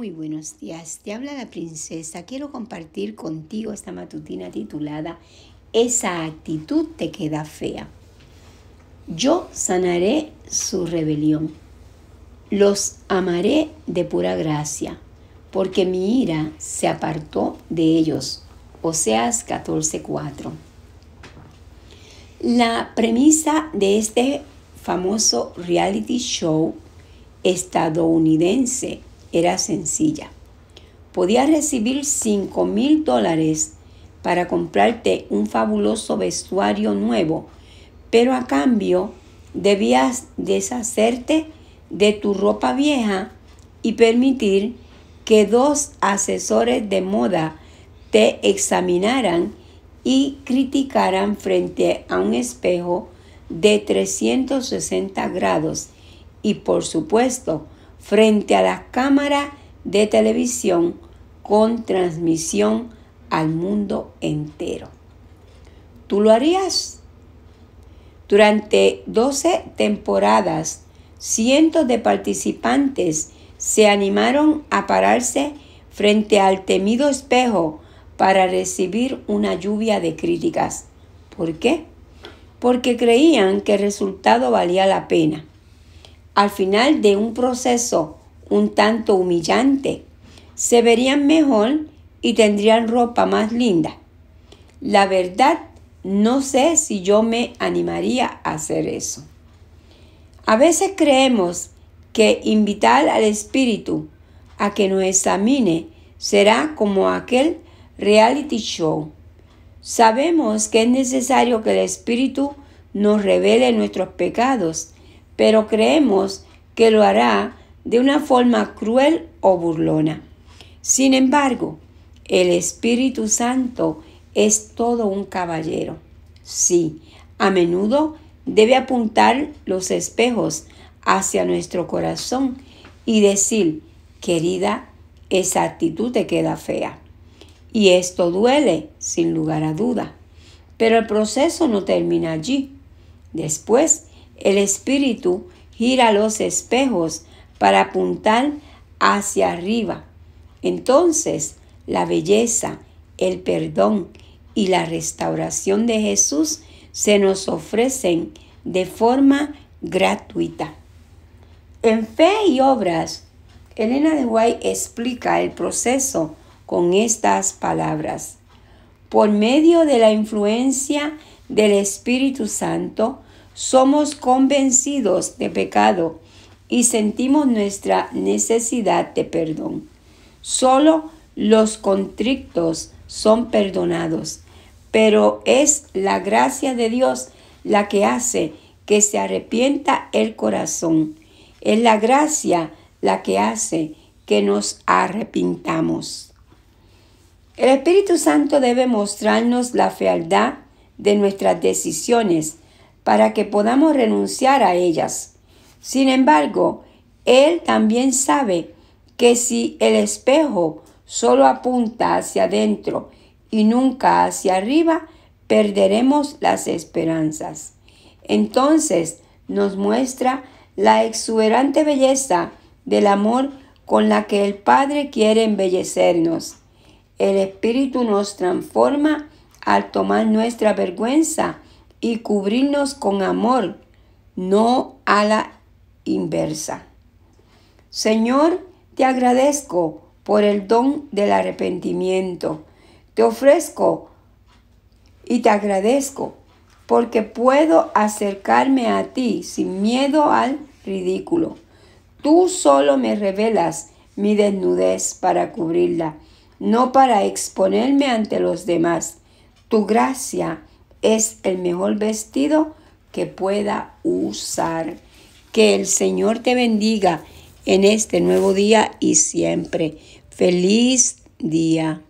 Muy buenos días, te habla la princesa. Quiero compartir contigo esta matutina titulada Esa actitud te queda fea. Yo sanaré su rebelión. Los amaré de pura gracia, porque mi ira se apartó de ellos. Oseas 14:4. La premisa de este famoso reality show estadounidense era sencilla. Podías recibir 5 mil dólares para comprarte un fabuloso vestuario nuevo, pero a cambio debías deshacerte de tu ropa vieja y permitir que dos asesores de moda te examinaran y criticaran frente a un espejo de 360 grados y por supuesto frente a la cámara de televisión con transmisión al mundo entero. ¿Tú lo harías? Durante 12 temporadas, cientos de participantes se animaron a pararse frente al temido espejo para recibir una lluvia de críticas. ¿Por qué? Porque creían que el resultado valía la pena al final de un proceso un tanto humillante, se verían mejor y tendrían ropa más linda. La verdad, no sé si yo me animaría a hacer eso. A veces creemos que invitar al espíritu a que nos examine será como aquel reality show. Sabemos que es necesario que el espíritu nos revele nuestros pecados pero creemos que lo hará de una forma cruel o burlona. Sin embargo, el Espíritu Santo es todo un caballero. Sí, a menudo debe apuntar los espejos hacia nuestro corazón y decir, querida, esa actitud te queda fea. Y esto duele, sin lugar a duda. Pero el proceso no termina allí. Después, el espíritu gira los espejos para apuntar hacia arriba. Entonces, la belleza, el perdón y la restauración de Jesús se nos ofrecen de forma gratuita. En fe y obras, Elena de Guay explica el proceso con estas palabras. Por medio de la influencia del Espíritu Santo, somos convencidos de pecado y sentimos nuestra necesidad de perdón. Solo los contrictos son perdonados, pero es la gracia de Dios la que hace que se arrepienta el corazón. Es la gracia la que hace que nos arrepintamos. El Espíritu Santo debe mostrarnos la fealdad de nuestras decisiones para que podamos renunciar a ellas. Sin embargo, Él también sabe que si el espejo solo apunta hacia adentro y nunca hacia arriba, perderemos las esperanzas. Entonces nos muestra la exuberante belleza del amor con la que el Padre quiere embellecernos. El Espíritu nos transforma al tomar nuestra vergüenza y cubrirnos con amor, no a la inversa. Señor, te agradezco por el don del arrepentimiento. Te ofrezco y te agradezco porque puedo acercarme a ti sin miedo al ridículo. Tú solo me revelas mi desnudez para cubrirla, no para exponerme ante los demás. Tu gracia es el mejor vestido que pueda usar. Que el Señor te bendiga en este nuevo día y siempre. Feliz día.